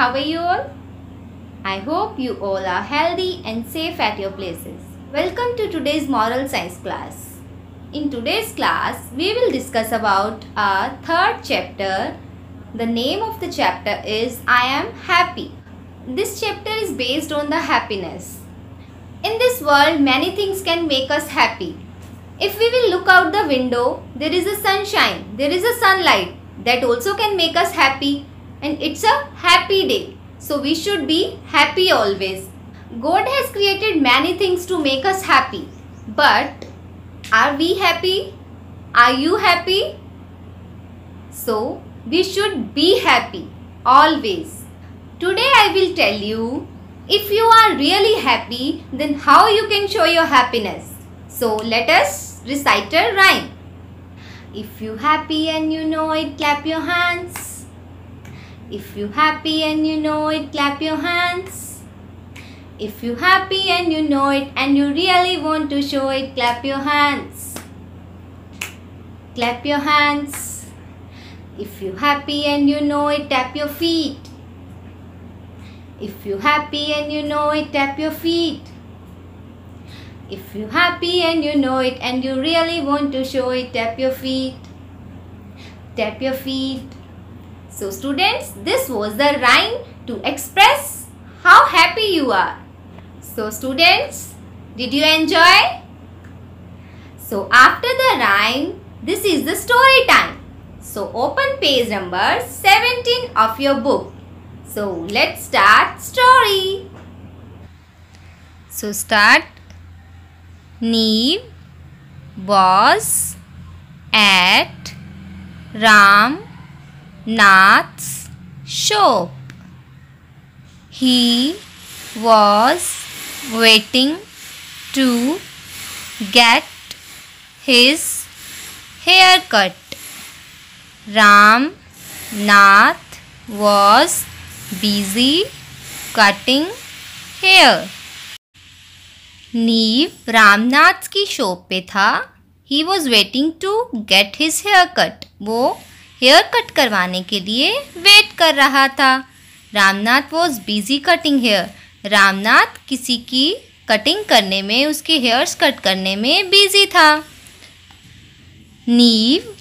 How are you all? I hope you all are healthy and safe at your places. Welcome to today's moral science class. In today's class, we will discuss about our third chapter. The name of the chapter is I am happy. This chapter is based on the happiness. In this world, many things can make us happy. If we will look out the window, there is a sunshine, there is a sunlight that also can make us happy and it's a happy day. So we should be happy always. God has created many things to make us happy. But are we happy? Are you happy? So we should be happy always. Today I will tell you if you are really happy then how you can show your happiness. So let us recite a rhyme. If you happy and you know it clap your hands. If you happy and you know it, clap your hands. If you happy and you know it and you really want to show it, clap your hands. Clap your hands. If you happy and you know it, tap your feet. If you happy and you know it, tap your feet. If you happy and you know it and you really want to show it, tap your feet. Tap your feet. So students, this was the rhyme to express how happy you are. So students, did you enjoy? So after the rhyme, this is the story time. So open page number 17 of your book. So let's start story. So start. Neve was at Ram Nath's shop. He was waiting to get his hair cut. Ram Nath was busy cutting hair. नीव रामनाथ की shop पे था he was waiting to get his hair cut वो hair cut करवाने के लिए wait कर रहा था Ramnath was busy cutting hair Ramnath किसी की कटिंग करने में उसके हेयर्स कट करने में बिजी था Neev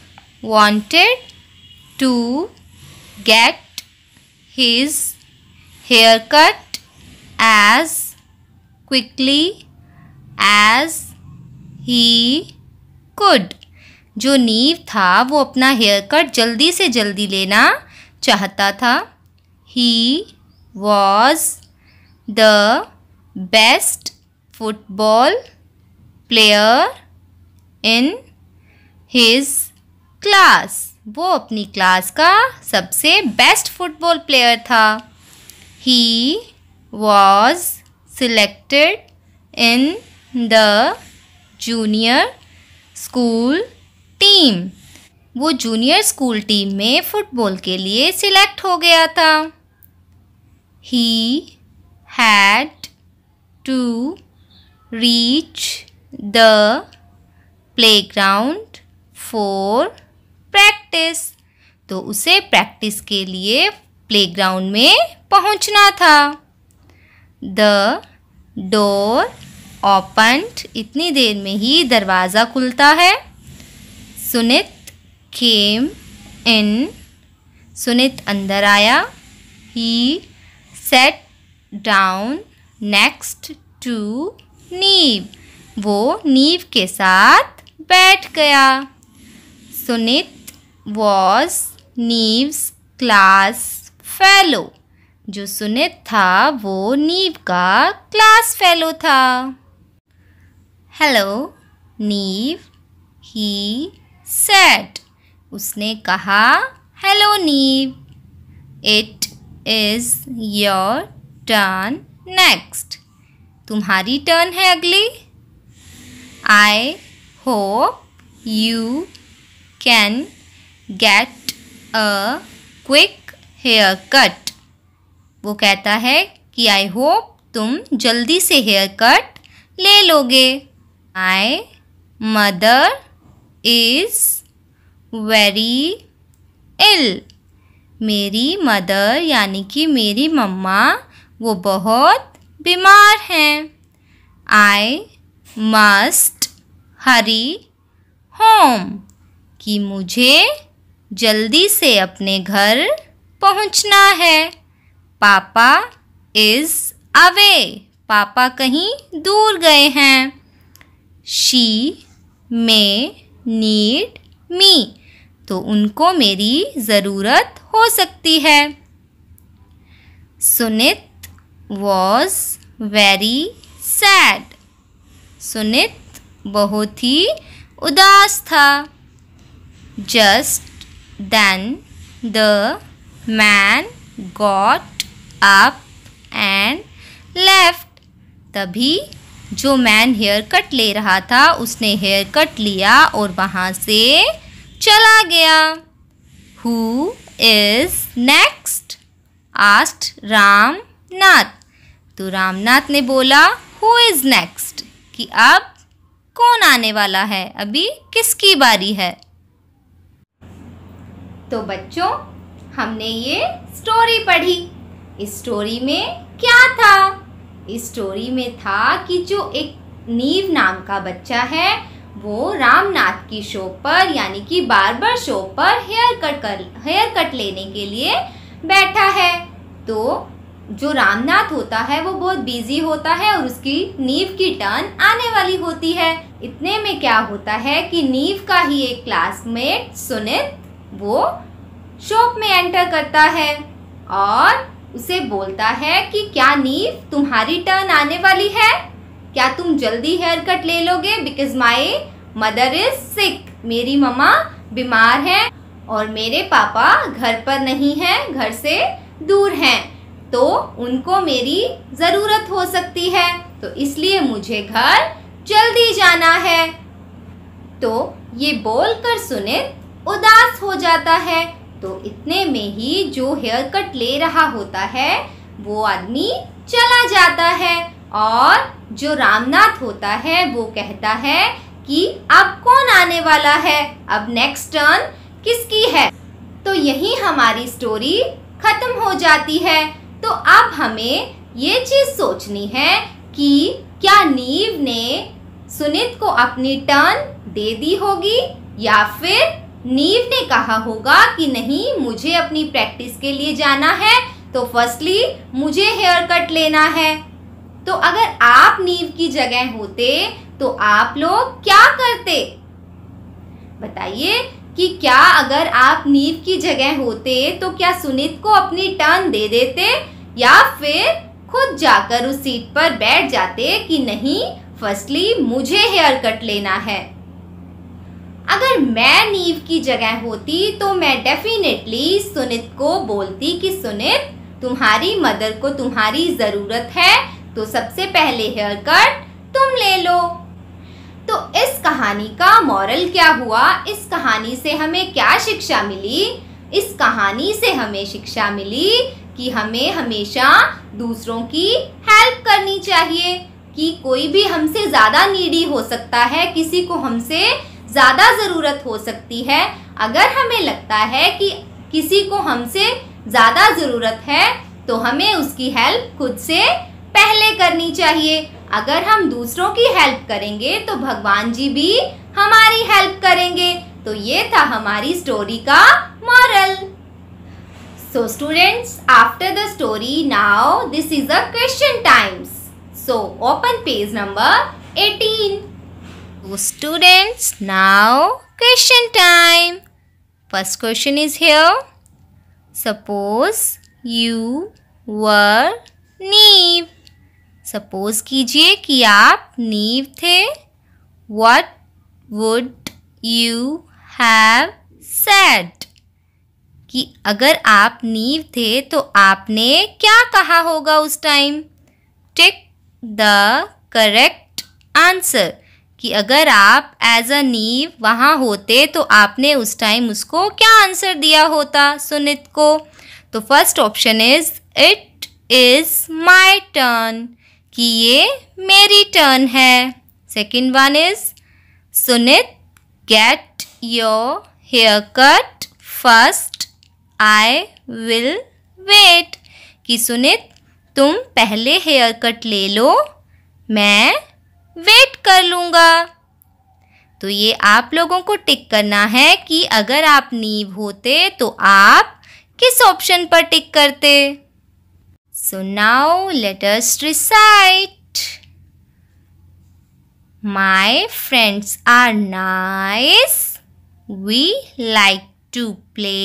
wanted to get his hair cut as quickly as he could जो नीव था वो अपना हेयर कट जल्दी से जल्दी लेना चाहता था he was the best football player in his class वो अपनी क्लास का सबसे बेस्ट फुटबॉल प्लेयर था he was selected in the junior school team वो जूनियर स्कूल टीम में फुटबॉल के लिए सिलेक्ट हो गया था he had to reach the playground for practice तो उसे प्रैक्टिस के लिए प्ले ग्राउंड में पहुंचना था द डोर ओपन इतनी देर में ही दरवाज़ा खुलता है सुनित केम इन सुनित अंदर आया he sat down next to Neev वो नीव के साथ बैठ गया Sunit was Neev's class fellow जो सुनित था वो नीव का क्लास फेलो था हेलो नीव ही सेट उसने कहा hello Neev it is your turn next तुम्हारी टर्न है अगली I hope you can get a quick hair cut वो कहता है कि आई होप तुम जल्दी से हेयर कट ले लोगे I mother is very ill. मेरी मदर यानी कि मेरी मम्मा वो बहुत बीमार हैं आई मस्ट हरी होम कि मुझे जल्दी से अपने घर पहुंचना है पापा इज़ अवे पापा कहीं दूर गए हैं शी में नीड मी तो उनको मेरी ज़रूरत हो सकती है Sunit was very sad Sunit बहुत ही उदास था just then the man got up and left तभी जो मैन हेयर कट ले रहा था उसने हेयर कट लिया और वहाँ से चला गया who is next asked Ramnath तो रामनाथ ने बोला हु इज़ नेक्स्ट कि अब कौन आने वाला है अभी किसकी बारी है तो बच्चों हमने ये स्टोरी पढ़ी इस स्टोरी में क्या था इस स्टोरी में था कि जो एक नीव नाम का बच्चा है वो रामनाथ की शॉप पर यानी कि बार्बर शॉप पर हेयर कट कर हेयर कट लेने के लिए बैठा है तो जो रामनाथ होता है वो बहुत बिजी होता है और उसकी नीव की टर्न आने वाली होती है इतने में क्या होता है कि नीव का ही एक क्लासमेट सुनित वो शॉप में एंटर करता है और उसे बोलता है कि क्या नीव तुम्हारी टर्न आने वाली है क्या तुम जल्दी हेयर कट ले लोगे because my mother is sick मेरी मम्मा बीमार है और मेरे पापा घर पर नहीं है घर से दूर हैं तो उनको मेरी ज़रूरत हो सकती है तो इसलिए मुझे घर जल्दी जाना है तो ये बोलकर सुनित उदास हो जाता है तो इतने में ही जो हेयर कट ले रहा होता है वो आदमी चला जाता है और जो रामनाथ होता है वो कहता है कि अब कौन आने वाला है अब नेक्स्ट टर्न किसकी है तो यही हमारी स्टोरी खत्म हो जाती है तो अब हमें ये चीज़ सोचनी है कि क्या नीव ने सुनीत को अपनी टर्न दे दी होगी या फिर नीव ने कहा होगा कि नहीं मुझे अपनी प्रैक्टिस के लिए जाना है तो फर्स्टली मुझे हेयर कट लेना है तो अगर आप नीव की जगह होते तो आप लोग क्या करते बताइए कि क्या अगर आप नीव की जगह होते तो क्या सुनीत को अपनी टर्न दे देते या फिर खुद जाकर उस सीट पर बैठ जाते कि नहीं फर्स्टली मुझे हेयर कट लेना है अगर मैं नीव की जगह होती तो मैं डेफिनेटली सुनित को बोलती कि सुनित तुम्हारी मदर को तुम्हारी ज़रूरत है तो सबसे पहले हेयर कट तुम ले लो तो इस कहानी का मॉरल क्या हुआ इस कहानी से हमें क्या शिक्षा मिली इस कहानी से हमें शिक्षा मिली कि हमें हमेशा दूसरों की हेल्प करनी चाहिए कि कोई भी हमसे ज़्यादा नीडी हो सकता है किसी को हमसे ज़्यादा ज़रूरत हो सकती है अगर हमें लगता है कि किसी को हमसे ज़्यादा ज़रूरत है तो हमें उसकी हेल्प खुद से पहले करनी चाहिए अगर हम दूसरों की हेल्प करेंगे तो भगवान जी भी हमारी हेल्प करेंगे तो ये था हमारी स्टोरी का moral so students after the story now this is a question times so open page number 18 students, now question time. First question is here. Suppose you were Neev suppose कीजिए कि आप नीव थे what would you have said कि अगर आप नीव थे तो आपने क्या कहा होगा उस time take the correct answer कि अगर आप एज अ नीव वहाँ होते तो आपने उस टाइम उसको क्या आंसर दिया होता सुनित को तो first option is it is my turn कि ये मेरी टर्न है second one is Sunit get your hair cut first I will wait कि सुनित तुम पहले हेयर कट ले लो मैं वेट कर लूँगा तो ये आप लोगों को टिक करना है कि अगर आप नीव होते तो आप किस ऑप्शन पर टिक करते so now let us recite my friends are nice we like to play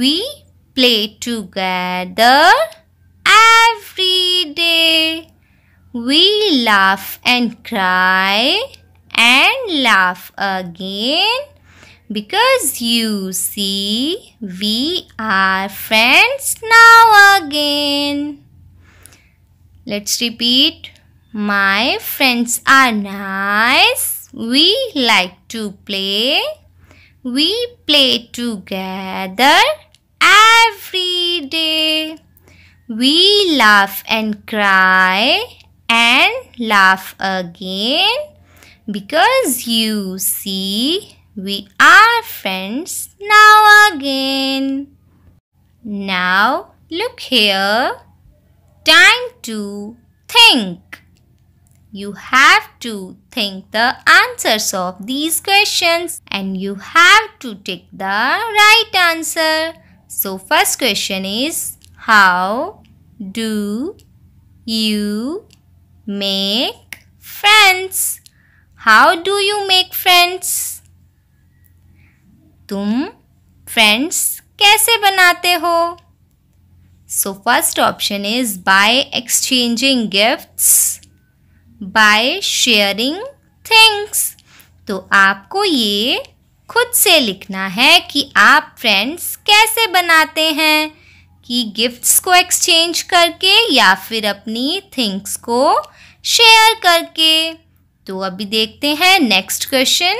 we play together every day We laugh and cry and laugh again because you see we are friends now again. Let's repeat. My friends are nice. We like to play. We play together every day. We laugh and cry and laugh again because you see we are friends now again. Now look here. Time to think. You have to think the answers of these questions and you have to take the right answer. So first question is how do you make friends. How do you make friends? tum friends kaise banate ho So first option is by exchanging gifts, by sharing things. to aapko ye खुद से लिखना है कि आप friends कैसे बनाते हैं कि गिफ्ट्स को एक्सचेंज करके या फिर अपनी थिंग्स को शेयर करके तो अभी देखते हैं next question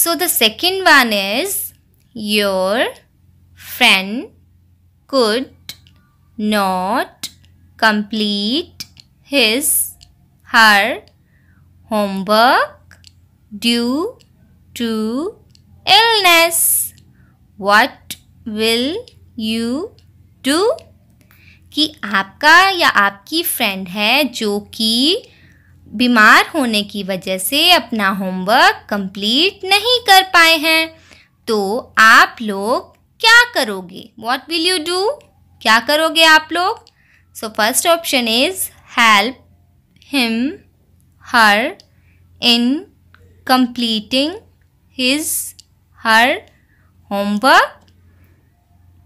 so the second one is your friend could not complete his her homework due to illness what will you do कि आपका या आपकी फ्रेंड है जो कि बीमार होने की वजह से अपना होमवर्क कंप्लीट नहीं कर पाए हैं तो आप लोग क्या करोगे वॉट विल यू डू क्या करोगे आप लोग so first option is help him her in completing his her homework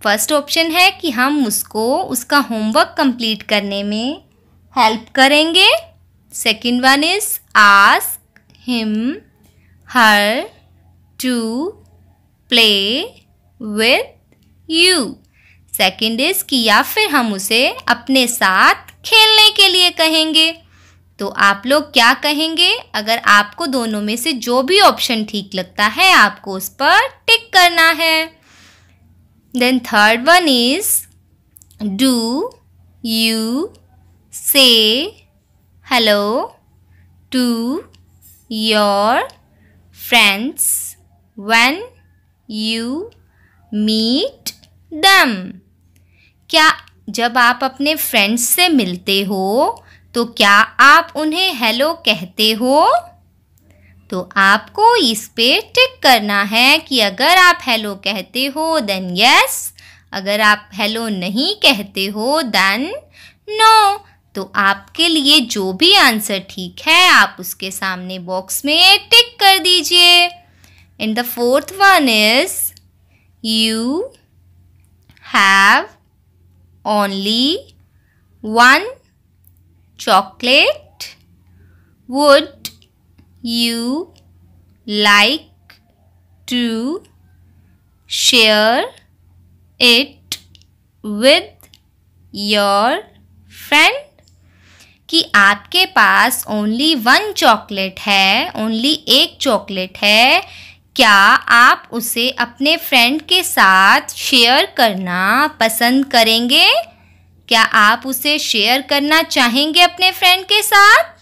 first option है कि हम उसको उसका होमवर्क कंप्लीट करने में हेल्प करेंगे second one is ask him her to play with you second is कि या फिर हम उसे अपने साथ खेलने के लिए कहेंगे तो आप लोग क्या कहेंगे अगर आपको दोनों में से जो भी ऑप्शन ठीक लगता है आपको उस पर टिक करना है Then third one is do you say hello to your friends when you meet them. क्या जब आप अपने फ्रेंड्स से मिलते हो तो क्या आप उन्हें हेलो कहते हो तो आपको इस पे टिक करना है कि अगर आप हेलो कहते हो देन यस अगर आप हेलो नहीं कहते हो देन नो no. तो आपके लिए जो भी आंसर ठीक है आप उसके सामने बॉक्स में टिक कर दीजिए and the fourth one is you have only one chocolate would you like to share it with your friend? कि आपके पास ओनली वन चॉकलेट है ओनली एक चॉकलेट है क्या आप उसे अपने फ्रेंड के साथ शेयर करना पसंद करेंगे क्या आप उसे शेयर करना चाहेंगे अपने फ्रेंड के साथ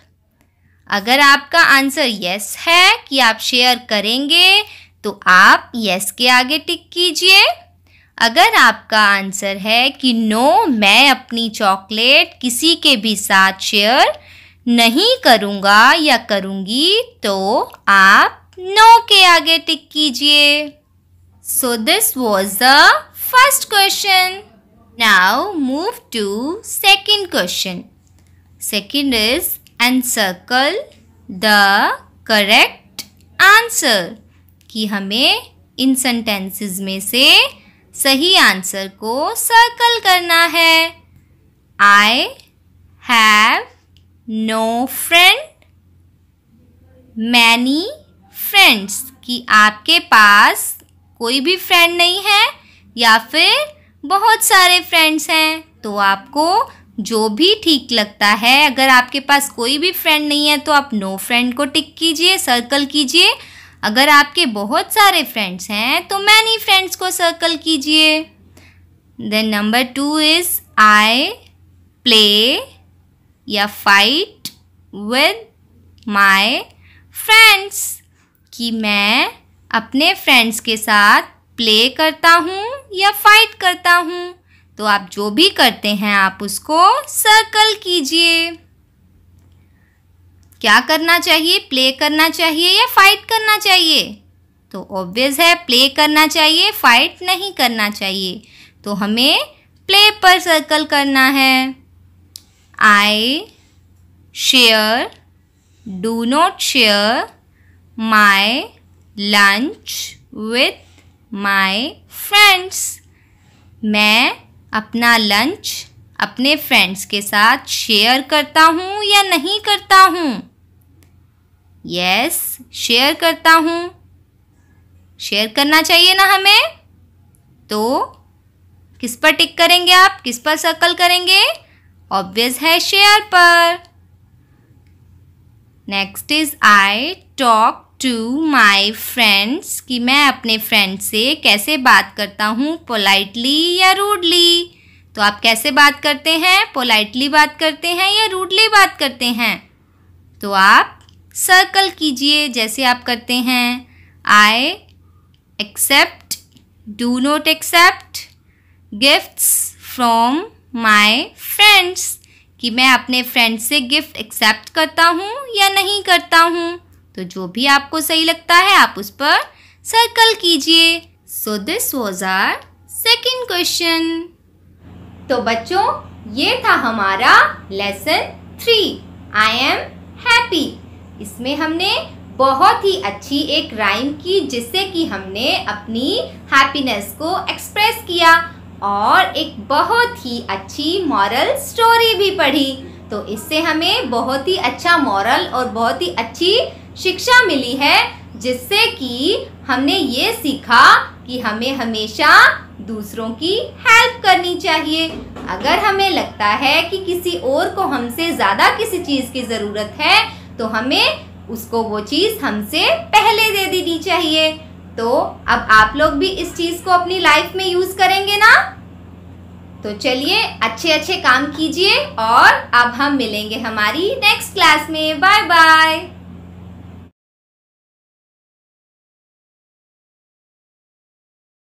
अगर आपका आंसर यस है कि आप शेयर करेंगे तो आप यस के आगे टिक कीजिए अगर आपका आंसर है कि नो मैं अपनी चॉकलेट किसी के भी साथ शेयर नहीं करूँगा या करूँगी तो आप नो के आगे टिक कीजिए so this was the first question now move to second question second is and circle the correct answer कि हमें इन सेंटेंसेस में से सही आंसर को सर्कल करना है I have no friend many friends कि आपके पास कोई भी फ्रेंड नहीं है या फिर बहुत सारे फ्रेंड्स हैं तो आपको जो भी ठीक लगता है अगर आपके पास कोई भी फ्रेंड नहीं है तो आप नो फ्रेंड को टिक कीजिए सर्कल कीजिए अगर आपके बहुत सारे फ्रेंड्स हैं तो मैनी फ्रेंड्स को सर्कल कीजिए then number two is I play या फाइट विद माई फ्रेंड्स कि मैं अपने फ्रेंड्स के साथ प्ले करता हूँ या फाइट करता हूँ तो आप जो भी करते हैं आप उसको सर्कल कीजिए क्या करना चाहिए प्ले करना चाहिए या फाइट करना चाहिए तो ऑब्वियस है प्ले करना चाहिए फाइट नहीं करना चाहिए तो हमें प्ले पर सर्कल करना है I share do not share my lunch with my friends मैं अपना लंच अपने फ्रेंड्स के साथ शेयर करता हूँ या नहीं करता हूँ यस शेयर करता हूँ शेयर करना चाहिए ना हमें तो किस पर टिक करेंगे आप किस पर सर्कल करेंगे ऑब्वियस है शेयर पर next is I talk to my friends कि मैं अपने फ्रेंड से कैसे बात करता हूँ पोलाइटली या रूडली तो आप कैसे बात करते हैं पोलाइटली बात करते हैं या रूडली बात करते हैं तो आप सर्कल कीजिए जैसे आप करते हैं I accept do not accept gifts from my friends कि मैं अपने फ्रेंड से गिफ्ट एक्सेप्ट करता हूँ या नहीं करता हूँ तो जो भी आपको सही लगता है आप उस पर सर्कल कीजिए so this was our second question तो बच्चों ये था हमारा lesson three I am happy इसमें हमने बहुत ही अच्छी एक राइम की जिससे कि हमने अपनी हैप्पीनेस को एक्सप्रेस किया और एक बहुत ही अच्छी मॉरल स्टोरी भी पढ़ी तो इससे हमें बहुत ही अच्छा मॉरल और बहुत ही अच्छी शिक्षा मिली है जिससे कि हमने ये सीखा कि हमें हमेशा दूसरों की हेल्प करनी चाहिए अगर हमें लगता है कि किसी और को हमसे ज़्यादा किसी चीज़ की ज़रूरत है तो हमें उसको वो चीज़ हमसे पहले दे देनी चाहिए तो अब आप लोग भी इस चीज़ को अपनी लाइफ में यूज़ करेंगे ना तो चलिए अच्छे अच्छे काम कीजिए और अब हम मिलेंगे हमारी नेक्स्ट क्लास में बाय बाय